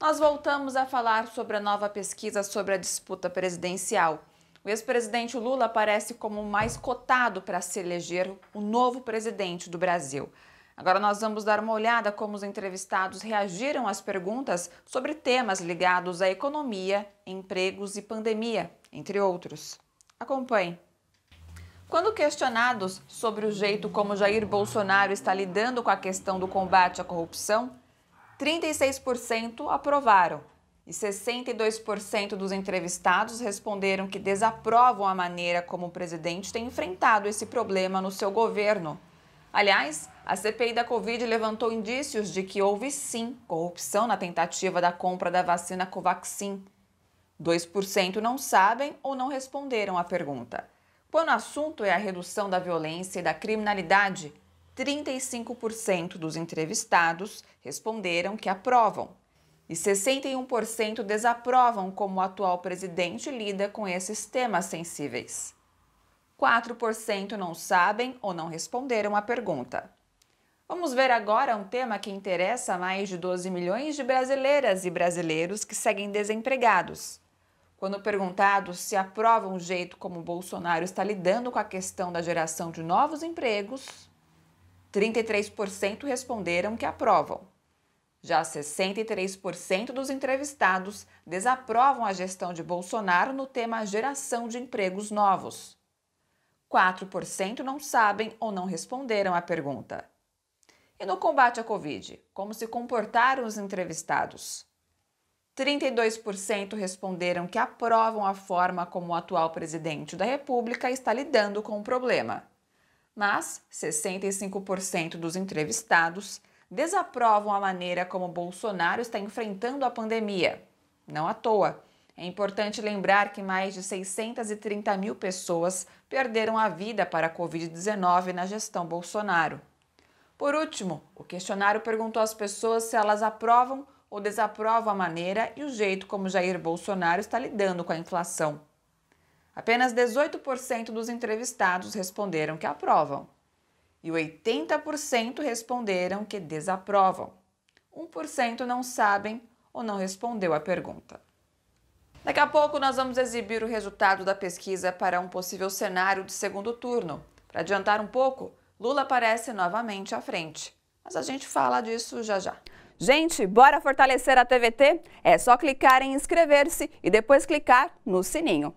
nós voltamos a falar sobre a nova pesquisa sobre a disputa presidencial. O ex-presidente Lula aparece como o mais cotado para se eleger o novo presidente do Brasil. Agora nós vamos dar uma olhada como os entrevistados reagiram às perguntas sobre temas ligados à economia, empregos e pandemia, entre outros. Acompanhe. Quando questionados sobre o jeito como Jair Bolsonaro está lidando com a questão do combate à corrupção, 36% aprovaram e 62% dos entrevistados responderam que desaprovam a maneira como o presidente tem enfrentado esse problema no seu governo. Aliás, a CPI da Covid levantou indícios de que houve sim corrupção na tentativa da compra da vacina Covaxin. 2% não sabem ou não responderam à pergunta. Quando o assunto é a redução da violência e da criminalidade, 35% dos entrevistados responderam que aprovam e 61% desaprovam como o atual presidente lida com esses temas sensíveis. 4% não sabem ou não responderam à pergunta. Vamos ver agora um tema que interessa a mais de 12 milhões de brasileiras e brasileiros que seguem desempregados. Quando perguntados se aprovam o jeito como Bolsonaro está lidando com a questão da geração de novos empregos, 33% responderam que aprovam. Já 63% dos entrevistados desaprovam a gestão de Bolsonaro no tema geração de empregos novos. 4% não sabem ou não responderam à pergunta. E no combate à Covid, como se comportaram os entrevistados? 32% responderam que aprovam a forma como o atual presidente da República está lidando com o problema mas 65% dos entrevistados desaprovam a maneira como Bolsonaro está enfrentando a pandemia. Não à toa. É importante lembrar que mais de 630 mil pessoas perderam a vida para a Covid-19 na gestão Bolsonaro. Por último, o questionário perguntou às pessoas se elas aprovam ou desaprovam a maneira e o jeito como Jair Bolsonaro está lidando com a inflação. Apenas 18% dos entrevistados responderam que aprovam e 80% responderam que desaprovam. 1% não sabem ou não respondeu a pergunta. Daqui a pouco nós vamos exibir o resultado da pesquisa para um possível cenário de segundo turno. Para adiantar um pouco, Lula aparece novamente à frente. Mas a gente fala disso já já. Gente, bora fortalecer a TVT? É só clicar em inscrever-se e depois clicar no sininho.